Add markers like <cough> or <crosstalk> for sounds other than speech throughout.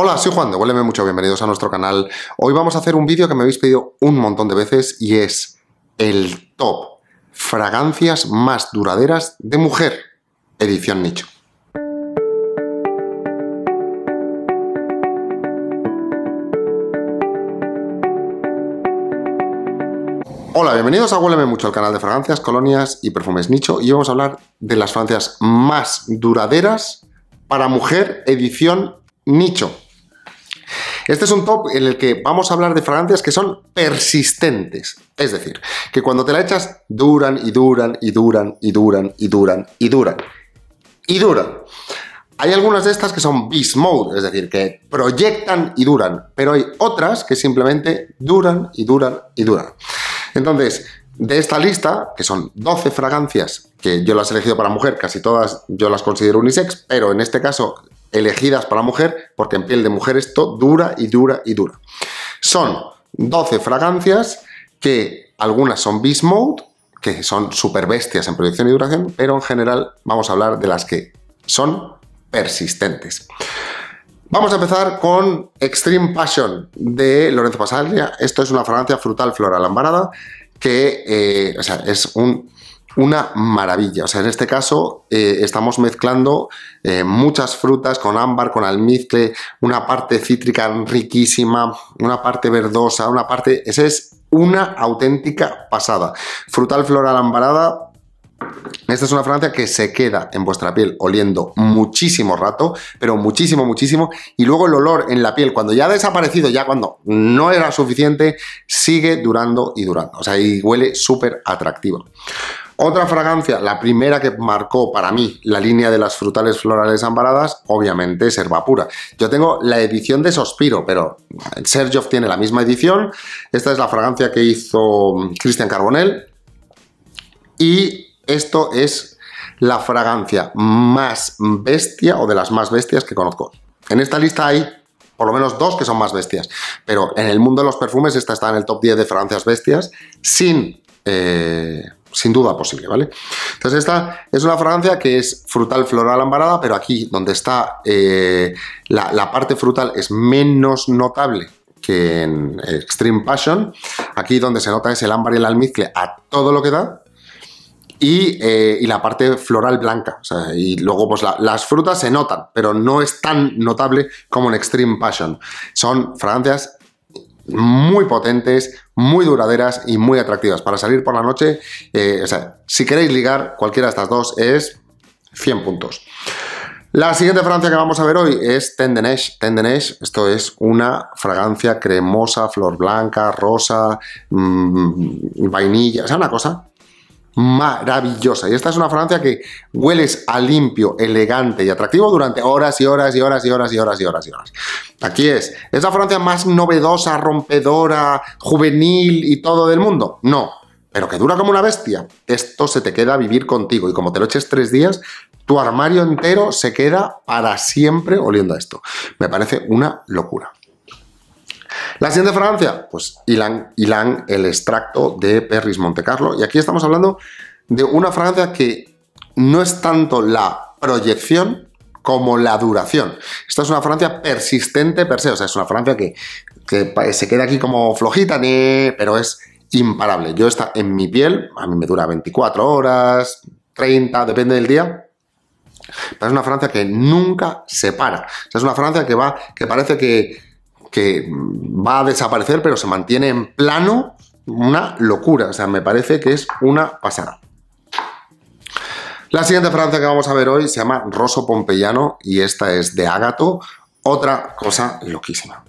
Hola, soy Juan de Hueleme Mucho, bienvenidos a nuestro canal. Hoy vamos a hacer un vídeo que me habéis pedido un montón de veces y es el top fragancias más duraderas de mujer, edición nicho. Hola, bienvenidos a Hueleme Mucho, al canal de fragancias, colonias y perfumes nicho y vamos a hablar de las fragancias más duraderas para mujer, edición nicho. Este es un top en el que vamos a hablar de fragancias que son persistentes. Es decir, que cuando te la echas, duran y duran y duran y duran y duran y duran. Y duran. Hay algunas de estas que son beast mode, es decir, que proyectan y duran, pero hay otras que simplemente duran y duran y duran. Entonces, de esta lista, que son 12 fragancias, que yo las he elegido para mujer, casi todas yo las considero unisex, pero en este caso elegidas para mujer, porque en piel de mujer esto dura y dura y dura. Son 12 fragancias que algunas son Beast Mode, que son super bestias en proyección y duración, pero en general vamos a hablar de las que son persistentes. Vamos a empezar con Extreme Passion de Lorenzo Pasaglia. Esto es una fragancia frutal floral ambarada que eh, es un una maravilla. O sea, en este caso eh, estamos mezclando eh, muchas frutas con ámbar, con almizcle, una parte cítrica riquísima, una parte verdosa, una parte... Esa es una auténtica pasada. Frutal floral ambarada, esta es una fragancia que se queda en vuestra piel oliendo muchísimo rato, pero muchísimo, muchísimo, y luego el olor en la piel, cuando ya ha desaparecido, ya cuando no era suficiente, sigue durando y durando. O sea, y huele súper atractivo. Otra fragancia, la primera que marcó para mí la línea de las frutales florales amparadas, obviamente es Herba Pura. Yo tengo la edición de Sospiro, pero Sergio tiene la misma edición. Esta es la fragancia que hizo mm, Christian Carbonell. Y esto es la fragancia más bestia o de las más bestias que conozco. En esta lista hay por lo menos dos que son más bestias, pero en el mundo de los perfumes esta está en el top 10 de fragancias bestias sin eh, sin duda posible, ¿vale? Entonces esta es una fragancia que es frutal floral ambarada, pero aquí donde está eh, la, parte frutal es menos notable que en Extreme Passion. Aquí donde se nota es el ámbar y el almizcle a todo lo que da. Y, eh, la parte floral blanca. y luego, pues las frutas se notan, pero no es tan notable como en Extreme Passion. Son fragancias muy potentes, muy duraderas y muy atractivas. Para salir por la noche, eh, o sea, si queréis ligar, cualquiera de estas dos es 100 puntos. La siguiente fragancia que vamos a ver hoy es Tendenesh. Tendenesh, esto es una fragancia cremosa, flor blanca, rosa, mm, vainilla, o sea, una cosa maravillosa. Y esta es una Francia que hueles a limpio, elegante y atractivo durante horas y horas y horas y horas y horas y horas y horas. Aquí es. ¿Es la fragancia más novedosa, rompedora, juvenil y todo del mundo? No. Pero que dura como una bestia. Esto se te queda a vivir contigo. Y como te lo eches tres días, tu armario entero se queda para siempre oliendo a esto. Me parece una locura. La siguiente fragancia, pues Ilan, el extracto de Perris montecarlo Y aquí estamos hablando de una fragancia que no es tanto la proyección como la duración. Esta es una fragancia persistente per se, o sea, es una fragancia que, se queda aquí como flojita, pero es imparable. Yo esta en mi piel, a mí me dura 24 horas, 30, depende del día. Pero es una fragancia que nunca se para. O es una fragancia que va, que parece que, que va a desaparecer, pero se mantiene en plano, una locura. O sea, me parece que es una pasada. La siguiente fragancia que vamos a ver hoy se llama Rosso Pompeyano y esta es de Ágato, otra cosa loquísima.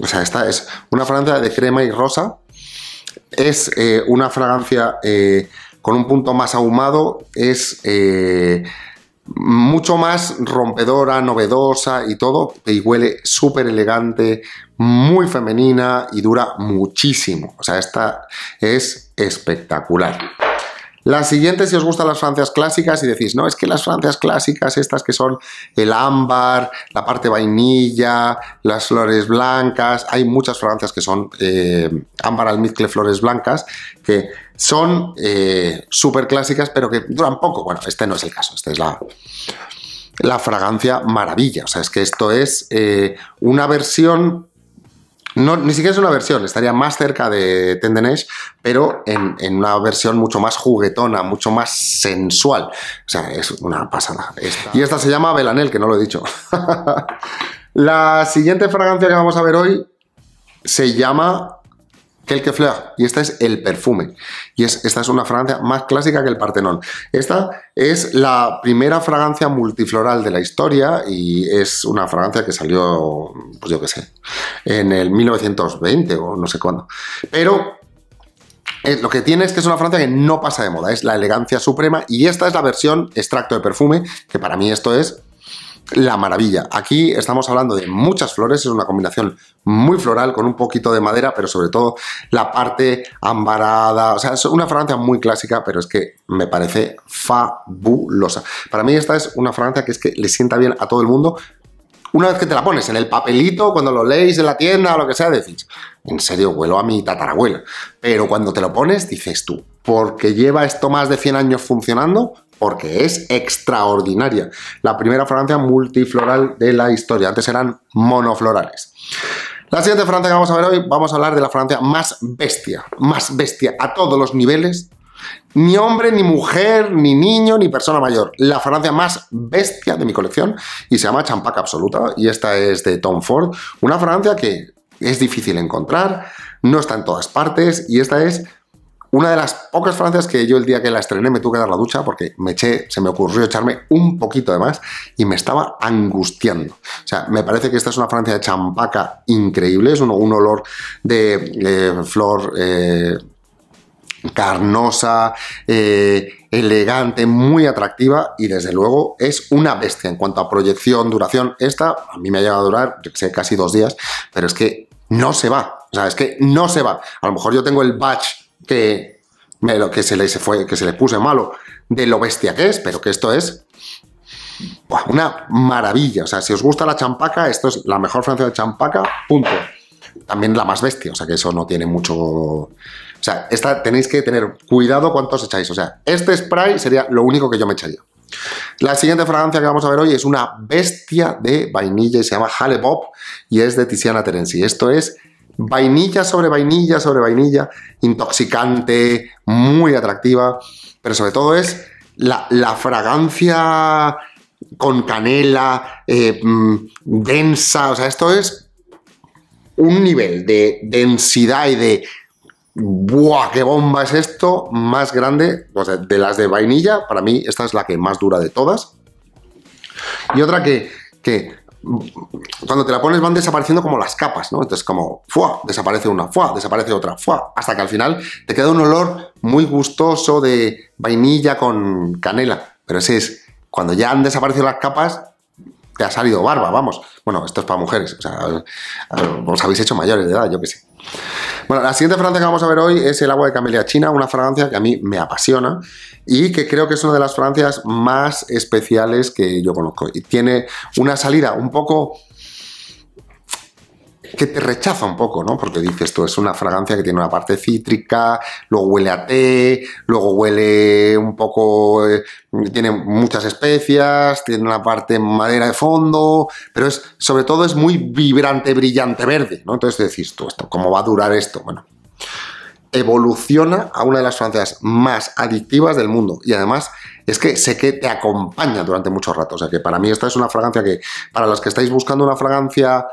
O sea, esta es una fragancia de crema y rosa, es eh, una fragancia eh, con un punto más ahumado, es... Eh, mucho más rompedora, novedosa y todo, y huele súper elegante, muy femenina y dura muchísimo. O sea, esta es espectacular. La siguiente, si os gustan las francias clásicas y decís, no, es que las francias clásicas, estas que son el ámbar, la parte vainilla, las flores blancas, hay muchas fragancias que son eh, ámbar, almizcle, flores blancas, que son eh, súper clásicas, pero que duran poco. Bueno, este no es el caso, esta es la, la fragancia maravilla. O sea, es que esto es eh, una versión ni siquiera es una versión, estaría más cerca de Tendenes, pero en, una versión mucho más juguetona, mucho más sensual. O sea, es una pasada. Y esta se llama Belanel, que no lo he dicho. <laughs> La siguiente fragancia que vamos a ver hoy se llama que y esta es el perfume. Y esta es una fragancia más clásica que el Partenón. Esta es la primera fragancia multifloral de la historia y es una fragancia que salió, pues yo qué sé, en el 1920 o no sé cuándo. Pero eh, lo que tiene es que es una Francia que no pasa de moda, es la elegancia suprema y esta es la versión extracto de perfume, que para mí esto es la maravilla. Aquí estamos hablando de muchas flores, es una combinación muy floral con un poquito de madera, pero sobre todo la parte ambarada, o sea, es una fragancia muy clásica, pero es que me parece fabulosa. Para mí esta es una fragancia que es que le sienta bien a todo el mundo, una vez que te la pones en el papelito, cuando lo lees en la tienda o lo que sea, decís, en serio, vuelo a mi tatarabuela. Pero cuando te lo pones, dices tú, porque lleva esto más de 100 años funcionando, porque es extraordinaria. La primera fragancia multifloral de la historia. Antes eran monoflorales. La siguiente fragancia que vamos a ver hoy, vamos a hablar de la fragancia más bestia, más bestia a todos los niveles ni hombre, ni mujer, ni niño, ni persona mayor. La fragancia más bestia de mi colección y se llama Champaca Absoluta y esta es de Tom Ford. Una fragancia que es difícil encontrar, no está en todas partes y esta es una de las pocas fragancias que yo el día que la estrené me tuve que dar la ducha porque me eché, se me ocurrió echarme un poquito de más y me estaba angustiando. O sea, me parece que esta es una fragancia de champaca increíble, es un, olor de eh, flor... Eh, carnosa, eh, elegante, muy atractiva y desde luego es una bestia en cuanto a proyección, duración. Esta a mí me ha llegado a durar, yo sé, casi dos días, pero es que no se va. O sea, es que no se va. A lo mejor yo tengo el batch que, me, que, se, le, se fue, que se le puse malo de lo bestia que es, pero que esto es una maravilla. O sea, si os gusta la champaca, esto es la mejor francia de champaca, punto. También la más bestia, o sea que eso no tiene mucho o sea, tenéis que tener cuidado cuántos echáis. O sea, este spray sería lo único que yo me echaría. La siguiente fragancia que vamos a ver hoy es una bestia de vainilla y se llama Hale Bob y es de Tiziana Terenzi. Esto es vainilla sobre vainilla sobre vainilla, intoxicante, muy atractiva, pero sobre todo es la, fragancia con canela, eh, mm, densa, o sea, esto es un nivel de densidad y de ¡buah! ¡Qué bomba es esto! Más grande, o sea, de las de vainilla, para mí esta es la que más dura de todas. Y otra que, mm, cuando te la pones van desapareciendo como las capas, ¿no? Entonces como, ¡fua! Desaparece una, ¡fua! Desaparece otra, ¡fua! Hasta que al final te queda un olor muy gustoso de vainilla con canela. Pero si es, cuando ya han desaparecido las capas, te ha salido barba, vamos. Bueno, esto es para mujeres, o sea, os habéis hecho mayores de edad, yo qué sé. Bueno, la siguiente fragancia que vamos a ver hoy es el agua de camelia china, una fragancia que a mí me apasiona y que creo que es una de las fragancias más especiales que yo conozco. Y tiene una salida un poco que te rechaza un poco, ¿no? Porque dices tú, es una fragancia que tiene una parte cítrica, luego huele a té, luego huele un poco, eh, tiene muchas especias, tiene una parte madera de fondo, pero es, sobre todo es muy vibrante, brillante, verde, ¿no? Entonces decís tú, esto, ¿cómo va a durar esto? Bueno, evoluciona a una de las fragancias más adictivas del mundo y además es que sé que te acompaña durante muchos rato, o sea que para mí esta es una fragancia que, para los que estáis buscando una fragancia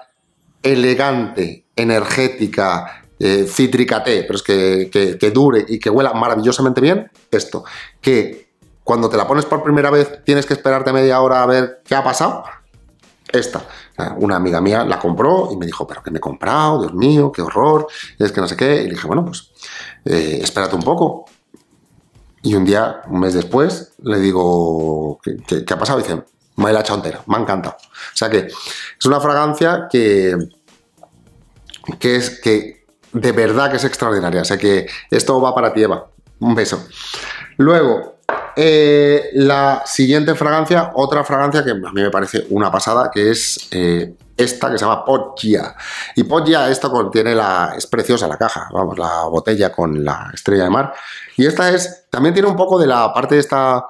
elegante, energética, eh, cítrica té, pero es que, dure y que huela maravillosamente bien, esto. Que cuando te la pones por primera vez tienes que esperarte media hora a ver qué ha pasado, esta. Una amiga mía la compró y me dijo, pero que me he comprado, Dios mío, qué horror, es que no sé qué. Y le dije, bueno, pues eh, espérate un poco. Y un día, un mes después, le digo, ¿qué, qué ha pasado? Y dice, me la he me ha encantado. O sea que es una fragancia que, que es que de verdad que es extraordinaria. O sea que esto va para ti, Eva. Un beso. Luego, eh, la siguiente fragancia, otra fragancia que a mí me parece una pasada, que es eh, esta que se llama Poggia. Y Poggia, esto contiene la. es preciosa la caja, vamos, la botella con la estrella de mar. Y esta es. también tiene un poco de la parte de esta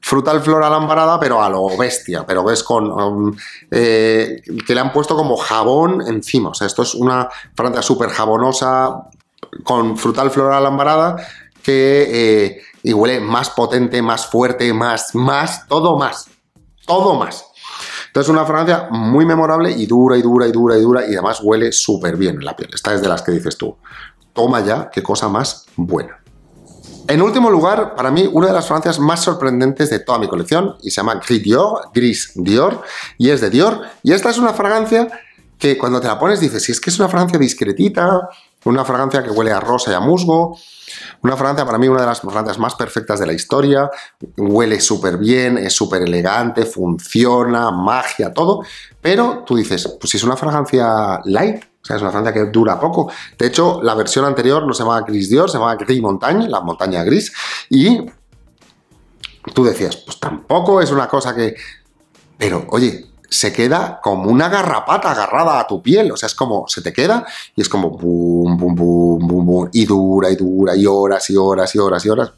Frutal flor ambarada, pero a lo bestia, pero ves con. Um, eh, que le han puesto como jabón encima. O sea, esto es una fragancia súper jabonosa, con frutal flor ambarada que. Eh, y huele más potente, más fuerte, más, más, todo más. Todo más. Entonces, una fragancia muy memorable y dura y dura y dura y dura, y además huele súper bien en la piel. Esta es de las que dices tú. Toma ya, qué cosa más buena. En último lugar, para mí, una de las fragancias más sorprendentes de toda mi colección y se llama Gris Dior, Gris Dior, y es de Dior. Y esta es una fragancia que cuando te la pones dices, si es que es una fragancia discretita, una fragancia que huele a rosa y a musgo, una fragancia para mí una de las fragancias más perfectas de la historia, huele súper bien, es súper elegante, funciona, magia, todo, pero tú dices, pues si es una fragancia light, o sea, es una franja que dura poco. De hecho, la versión anterior no se llamaba Gris Dior, se llamaba Gris Montaña, la montaña gris. Y tú decías, pues tampoco es una cosa que... Pero, oye, se queda como una garrapata agarrada a tu piel, o sea, es como, se te queda y es como, bum, bum, bum, bum, y dura y dura, y horas y horas y horas y horas.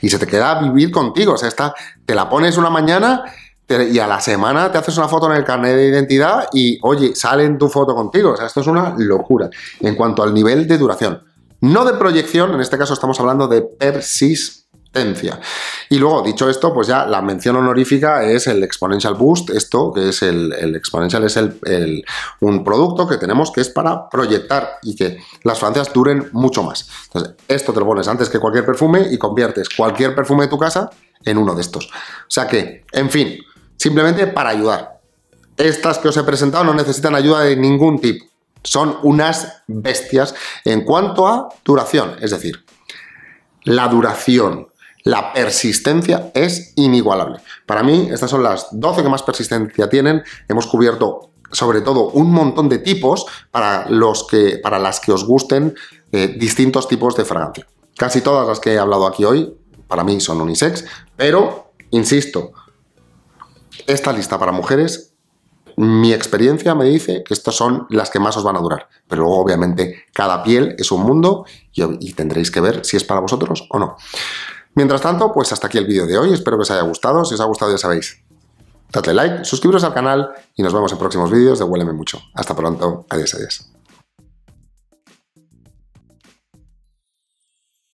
Y se te queda vivir contigo, o sea, esta, te la pones una mañana y a la semana te haces una foto en el carnet de identidad y, oye, salen tu foto contigo. O sea, esto es una locura en cuanto al nivel de duración. No de proyección, en este caso estamos hablando de persistencia. y luego, dicho esto, pues ya la mención honorífica es el Exponential Boost, esto que es el, Exponential es un producto que tenemos que es para proyectar y que las francias duren mucho más. Entonces, esto te lo pones antes que cualquier perfume y conviertes cualquier perfume de tu casa en uno de estos. O sea que, en fin, simplemente para ayudar. Estas que os he presentado no necesitan ayuda de ningún tipo. Son unas bestias en cuanto a duración, es decir, la duración, la persistencia es inigualable. Para mí, estas son las 12 que más persistencia tienen. Hemos cubierto sobre todo un montón de tipos para, los que, para las que os gusten eh, distintos tipos de fragancia. Casi todas las que he hablado aquí hoy, para mí son unisex, pero, insisto, esta lista para mujeres, mi experiencia me dice que estas son las que más os van a durar. Pero luego, obviamente, cada piel es un mundo y, tendréis que ver si es para vosotros o no. Mientras tanto, pues hasta aquí el vídeo de hoy. Espero que os haya gustado. Si os ha gustado, ya sabéis, dadle like, suscribiros al canal y nos vemos en próximos vídeos de Mucho. Hasta pronto. Adiós, adiós.